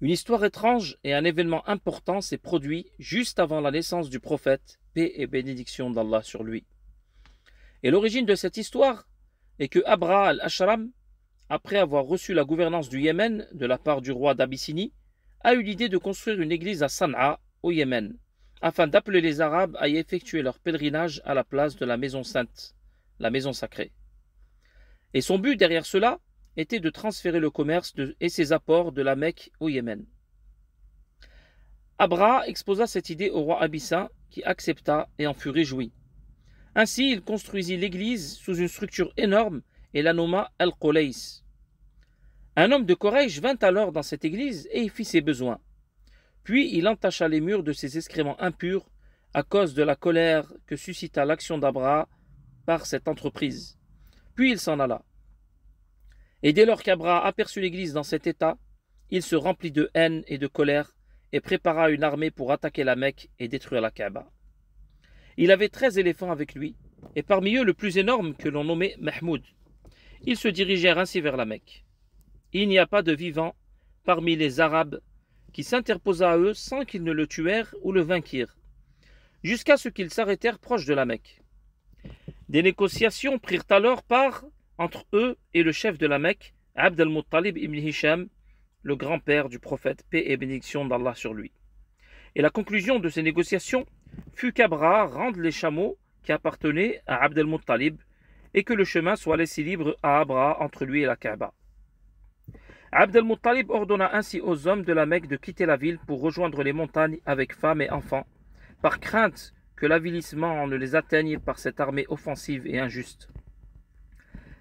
Une histoire étrange et un événement important s'est produit juste avant la naissance du prophète, paix et bénédiction d'Allah sur lui. Et l'origine de cette histoire est que Abra al-Ashram, après avoir reçu la gouvernance du Yémen de la part du roi d'Abyssinie, a eu l'idée de construire une église à Sanaa au Yémen, afin d'appeler les Arabes à y effectuer leur pèlerinage à la place de la maison sainte, la maison sacrée. Et son but derrière cela était de transférer le commerce et ses apports de la Mecque au Yémen. Abra exposa cette idée au roi Abyssin, qui accepta et en fut réjoui. Ainsi, il construisit l'église sous une structure énorme et la nomma Al-Qolais. Un homme de Corège vint alors dans cette église et y fit ses besoins. Puis il entacha les murs de ses excréments impurs à cause de la colère que suscita l'action d'Abra par cette entreprise. Puis il s'en alla. Et dès lors qu'Abra aperçut l'Église dans cet état, il se remplit de haine et de colère et prépara une armée pour attaquer la Mecque et détruire la Kaaba. Il avait treize éléphants avec lui, et parmi eux le plus énorme que l'on nommait Mahmoud. Ils se dirigèrent ainsi vers la Mecque. Il n'y a pas de vivant parmi les Arabes qui s'interposa à eux sans qu'ils ne le tuèrent ou le vainquirent, jusqu'à ce qu'ils s'arrêtèrent proche de la Mecque. Des négociations prirent alors part entre eux et le chef de la Mecque, Abd ibn Hisham, le grand-père du prophète, paix et bénédiction d'Allah sur lui. Et la conclusion de ces négociations fut qu'Abra rende les chameaux qui appartenaient à Abd et que le chemin soit laissé libre à Abra entre lui et la Kaaba. Abd ordonna ainsi aux hommes de la Mecque de quitter la ville pour rejoindre les montagnes avec femmes et enfants, par crainte que l'avilissement ne les atteigne par cette armée offensive et injuste.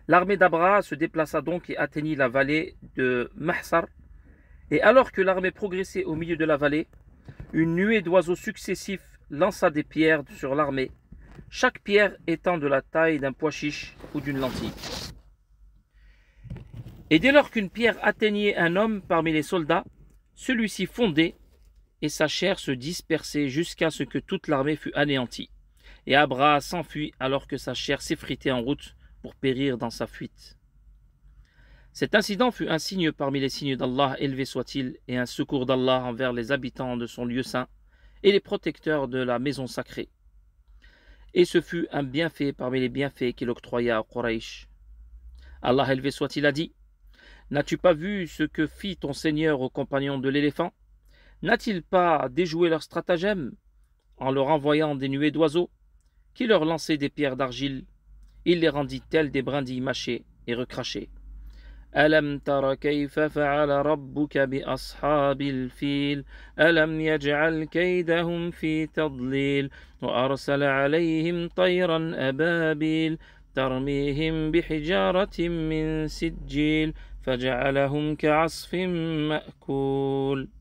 L'armée d'Abra se déplaça donc et atteignit la vallée de Mahsar. Et alors que l'armée progressait au milieu de la vallée, une nuée d'oiseaux successifs lança des pierres sur l'armée, chaque pierre étant de la taille d'un pois chiche ou d'une lentille. Et dès lors qu'une pierre atteignait un homme parmi les soldats, celui-ci fondait et sa chair se dispersait jusqu'à ce que toute l'armée fût anéantie. Et Abra s'enfuit alors que sa chair s'effritait en route pour périr dans sa fuite. Cet incident fut un signe parmi les signes d'Allah, élevé soit-il, et un secours d'Allah envers les habitants de son lieu saint et les protecteurs de la maison sacrée. Et ce fut un bienfait parmi les bienfaits qu'il octroya à Quraysh. Allah élevé soit-il a dit N'as-tu pas vu ce que fit ton Seigneur aux compagnons de l'éléphant N'a-t-il pas déjoué leur stratagème en leur envoyant des nuées d'oiseaux qui leur lançaient des pierres d'argile Il les rendit tels des brindilles mâchées et recrachées. ألم تر كيف فعل ربك بأصحاب الفيل ألم يجعل كيدهم في تضليل وأرسل عليهم طيرا أبابيل ترميهم بحجارة من سجيل فجعلهم كعصف مأكول